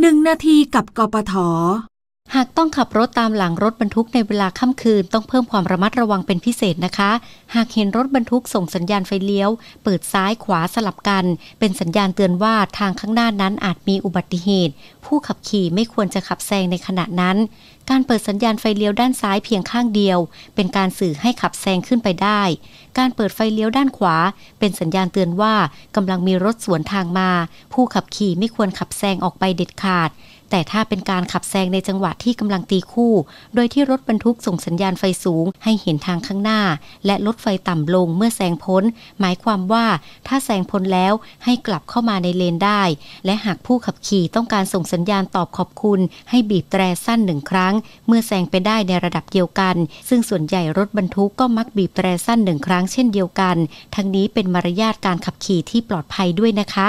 หนึ่งนาทีกับกปทหากต้องขับรถตามหลังรถบรรทุกในเวลาค่ำคืนต้องเพิ่มความระมัดระวังเป็นพิเศษนะคะ หากเห็นรถบรรทุกส่งสัญญาณไฟเลี้ยว เปิดซ้ายขวาสลับกัน เป็นสัญญาณเตือนว่าทางข้างหน้านั้นอาจมีอุบัติเหตุ ผู้ขับขี่ไม่ควรจะขับแซงในขณะนั้นการเปิดสัญญาณไฟเลี้ยวด้านซ้ายเพียงข้างเดียว เป็นการสื่อให้ขับแซงขึ้นไปได้ การเปิดไฟเลี้ยวด้านขวา เป็นสัญญาณเตือนว่ากำลังมีรถสวนทางมา ผู้ขับขี่ไม่ควรขับแซงออกไปเด็ดขาดแต่ถ้าเป็นการขับแซงในจังหวะที่กำลังตีคู่ โดยที่รถบรรทุกส่งสัญญาณไฟสูงให้เห็นทางข้างหน้าและลดไฟต่ำลงเมื่อแซงพ้น หมายความว่าถ้าแซงพ้นแล้วให้กลับเข้ามาในเลนได้ และหากผู้ขับขี่ต้องการส่งสัญญาณตอบขอบคุณให้บีบแตรสั้นหนึ่งครั้ง เมื่อแซงไปได้ในระดับเดียวกัน ซึ่งส่วนใหญ่รถบรรทุกก็มักบีบแตรสั้นหนึ่งครั้งเช่นเดียวกัน ทั้งนี้เป็นมารยาทการขับขี่ที่ปลอดภัยด้วยนะคะ